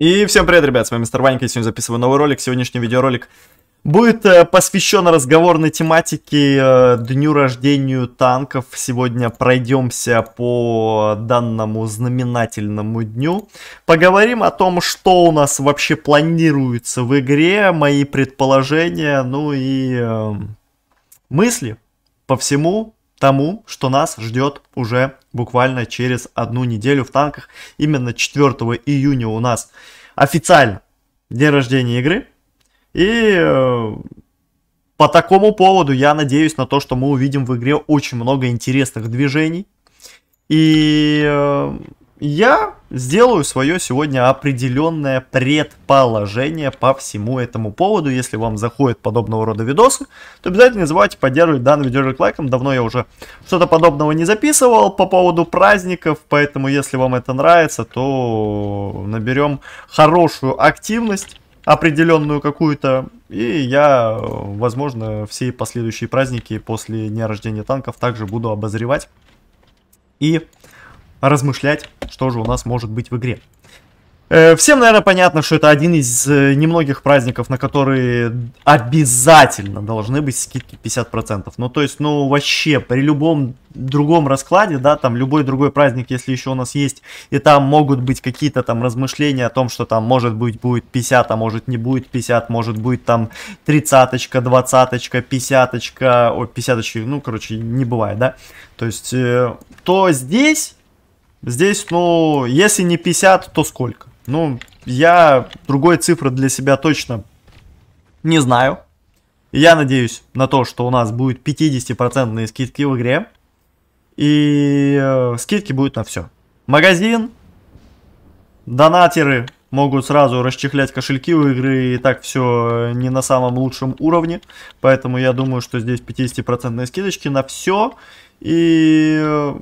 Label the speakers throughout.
Speaker 1: И всем привет, ребят, с вами Мистер Ванька, сегодня записываю новый ролик. Сегодняшний видеоролик будет э, посвящен разговорной тематике э, дню рождения танков. Сегодня пройдемся по данному знаменательному дню. Поговорим о том, что у нас вообще планируется в игре, мои предположения, ну и э, мысли по всему тому, что нас ждет уже буквально через одну неделю в танках. Именно 4 июня у нас официально день рождения игры. И э, по такому поводу я надеюсь на то, что мы увидим в игре очень много интересных движений. И э, я сделаю свое сегодня определенное предположение по всему этому поводу. Если вам заходят подобного рода видосы, то обязательно не забывайте поддерживать данный видеоролик лайком. Давно я уже что-то подобного не записывал по поводу праздников, поэтому если вам это нравится, то наберем хорошую активность определенную какую-то, и я, возможно, все последующие праздники после Дня Рождения Танков также буду обозревать и размышлять, что же у нас может быть в игре. Э, всем, наверное, понятно, что это один из э, немногих праздников, на которые обязательно должны быть скидки 50%. Ну, то есть, ну, вообще, при любом другом раскладе, да, там, любой другой праздник, если еще у нас есть, и там могут быть какие-то там размышления о том, что там, может быть, будет 50, а может не будет 50, может будет там 30-очка, 20-очка, 50-очка, о, 50 ну, короче, не бывает, да. То есть, э, то здесь Здесь, ну, если не 50, то сколько? Ну, я другой цифры для себя точно не знаю. Я надеюсь на то, что у нас будут 50% скидки в игре. И э, скидки будут на все. Магазин, донатеры могут сразу расчехлять кошельки у игры, и так все не на самом лучшем уровне. Поэтому я думаю, что здесь 50% скидочки на все. И э,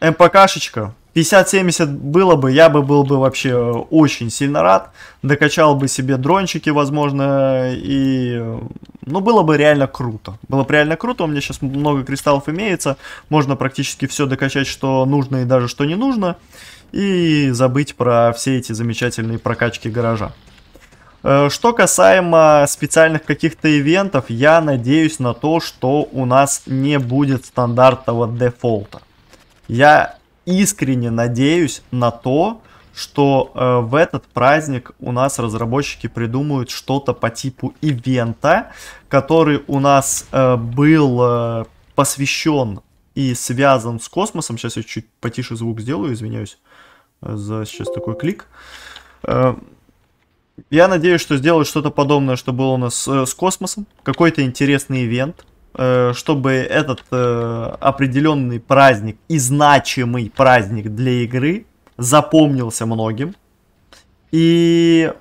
Speaker 1: МПКшечка 50-70 было бы, я бы был бы вообще очень сильно рад. Докачал бы себе дрончики, возможно, и... Ну, было бы реально круто. Было бы реально круто, у меня сейчас много кристаллов имеется. Можно практически все докачать, что нужно и даже что не нужно. И забыть про все эти замечательные прокачки гаража. Э, что касаемо специальных каких-то ивентов, я надеюсь на то, что у нас не будет стандартного дефолта. Я искренне надеюсь на то, что э, в этот праздник у нас разработчики придумают что-то по типу ивента, который у нас э, был э, посвящен и связан с космосом. Сейчас я чуть потише звук сделаю, извиняюсь э, за сейчас такой клик. Э, я надеюсь, что сделают что-то подобное, что было у нас э, с космосом. Какой-то интересный ивент, Э, чтобы этот э, определенный праздник и значимый праздник для игры запомнился многим. И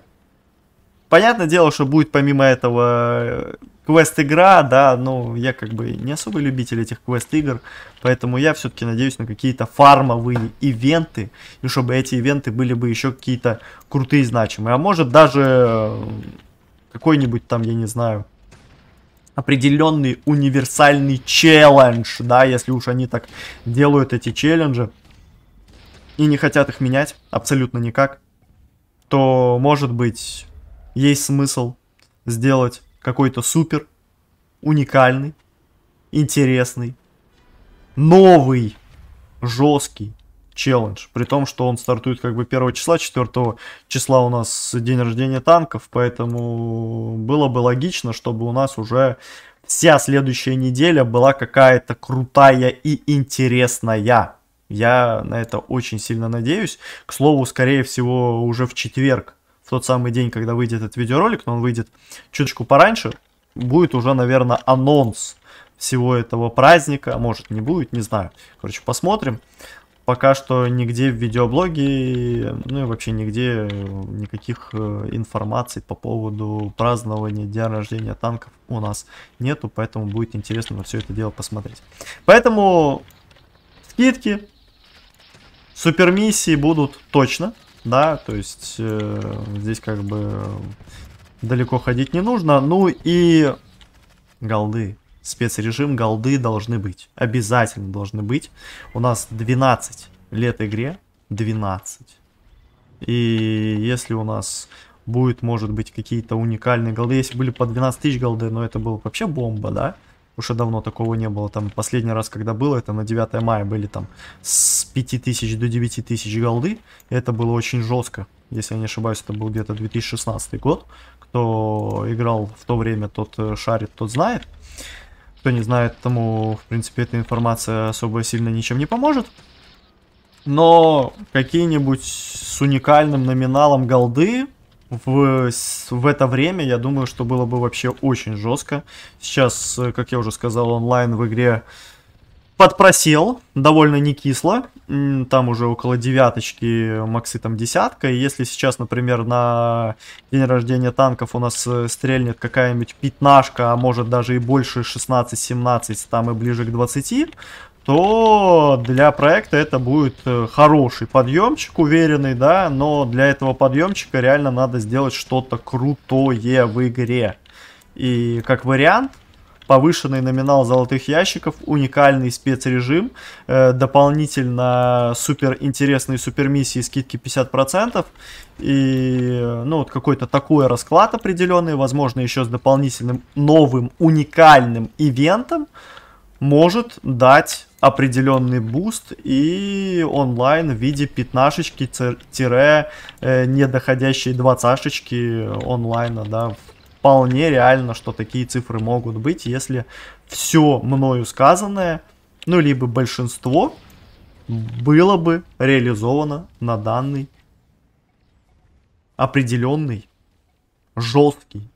Speaker 1: понятное дело, что будет помимо этого э, квест-игра, да, но я как бы не особый любитель этих квест-игр, поэтому я все-таки надеюсь на какие-то фармовые ивенты, и чтобы эти ивенты были бы еще какие-то крутые, значимые. А может даже какой-нибудь там, я не знаю, определенный универсальный челлендж, да, если уж они так делают эти челленджи и не хотят их менять абсолютно никак, то, может быть, есть смысл сделать какой-то супер, уникальный, интересный, новый, жесткий челлендж. При том, что он стартует как бы 1 числа, 4 числа у нас день рождения танков, поэтому было бы логично, чтобы у нас уже вся следующая неделя была какая-то крутая и интересная. Я на это очень сильно надеюсь. К слову, скорее всего, уже в четверг, в тот самый день, когда выйдет этот видеоролик, но он выйдет чуточку пораньше, будет уже, наверное, анонс всего этого праздника. Может, не будет, не знаю. Короче, посмотрим пока что нигде в видеоблоге, ну и вообще нигде э, никаких э, информаций по поводу празднования дня рождения танков у нас нету, поэтому будет интересно на все это дело посмотреть. Поэтому скидки, супермиссии будут точно, да, то есть э, здесь как бы далеко ходить не нужно, ну и голды, спецрежим голды должны быть. Обязательно должны быть. У нас 12 лет игре. 12. И если у нас будет, может быть, какие-то уникальные голды. Если были по 12 тысяч голды, но это было вообще бомба, да? Уже давно такого не было. Там последний раз, когда было, это на 9 мая были там с 5 тысяч до 9 тысяч голды. Это было очень жестко. Если я не ошибаюсь, это был где-то 2016 год. Кто играл в то время, тот э, шарит, тот знает. Кто не знает, тому, в принципе, эта информация особо сильно ничем не поможет. Но какие-нибудь с уникальным номиналом голды в, в это время, я думаю, что было бы вообще очень жестко. Сейчас, э, как я уже сказал, онлайн в игре подпросел, довольно не кисло, там уже около девяточки, максы там десятка, и если сейчас, например, на день рождения танков у нас э, стрельнет какая-нибудь пятнашка, а может даже и больше 16-17, там и ближе к 20, то для проекта это будет э, хороший подъемчик, уверенный, да, но для этого подъемчика реально надо сделать что-то крутое в игре. И как вариант, повышенный номинал золотых ящиков, уникальный спецрежим, э, дополнительно супер интересные супермиссии, скидки 50%, и ну вот какой-то такой расклад определенный, возможно еще с дополнительным новым уникальным ивентом, может дать определенный буст и онлайн в виде пятнашечки тире э, не доходящей двадцашечки онлайна, да, в вполне реально, что такие цифры могут быть, если все мною сказанное, ну, либо большинство, было бы реализовано на данный определенный, жесткий,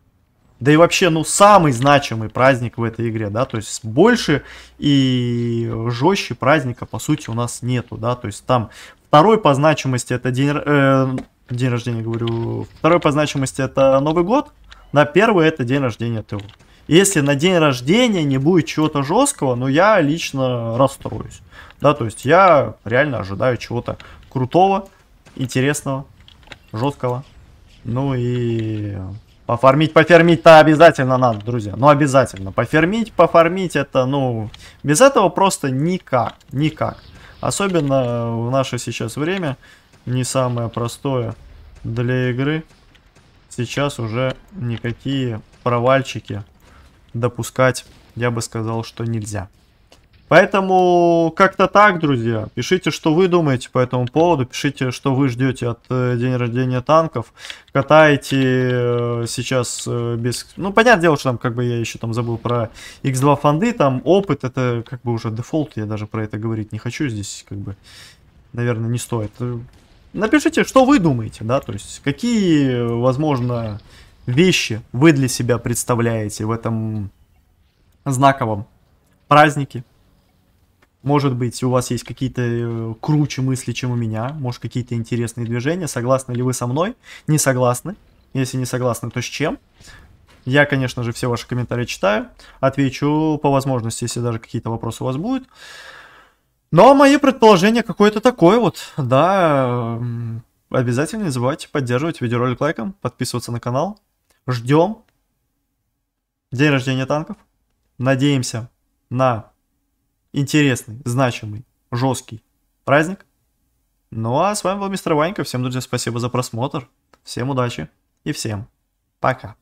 Speaker 1: да и вообще, ну, самый значимый праздник в этой игре, да, то есть больше и жестче праздника, по сути, у нас нету, да, то есть там второй по значимости это день, э, день рождения, говорю, второй по значимости это Новый год, на первый это день рождения ТУ. Если на день рождения не будет чего-то жесткого, ну я лично расстроюсь. Да, то есть я реально ожидаю чего-то крутого, интересного, жесткого. Ну и пофармить, пофермить-то обязательно надо, друзья. Ну обязательно. Пофермить, пофармить это, ну, без этого просто никак, никак. Особенно в наше сейчас время не самое простое для игры сейчас уже никакие провальчики допускать, я бы сказал, что нельзя. Поэтому как-то так, друзья. Пишите, что вы думаете по этому поводу. Пишите, что вы ждете от э, день рождения танков. Катаете э, сейчас э, без... Ну, понятное дело, что там как бы я еще там забыл про X2 фонды. Там опыт, это как бы уже дефолт. Я даже про это говорить не хочу здесь. Как бы, наверное, не стоит напишите, что вы думаете, да, то есть какие, возможно, вещи вы для себя представляете в этом знаковом празднике. Может быть, у вас есть какие-то э, круче мысли, чем у меня, может, какие-то интересные движения. Согласны ли вы со мной? Не согласны. Если не согласны, то с чем? Я, конечно же, все ваши комментарии читаю, отвечу по возможности, если даже какие-то вопросы у вас будут. Ну, а мои предположения какое-то такое вот, да. Обязательно не забывайте поддерживать видеоролик лайком, подписываться на канал. Ждем. День рождения танков. Надеемся на интересный, значимый, жесткий праздник. Ну а с вами был мистер Ванька. Всем, друзья, спасибо за просмотр. Всем удачи и всем пока.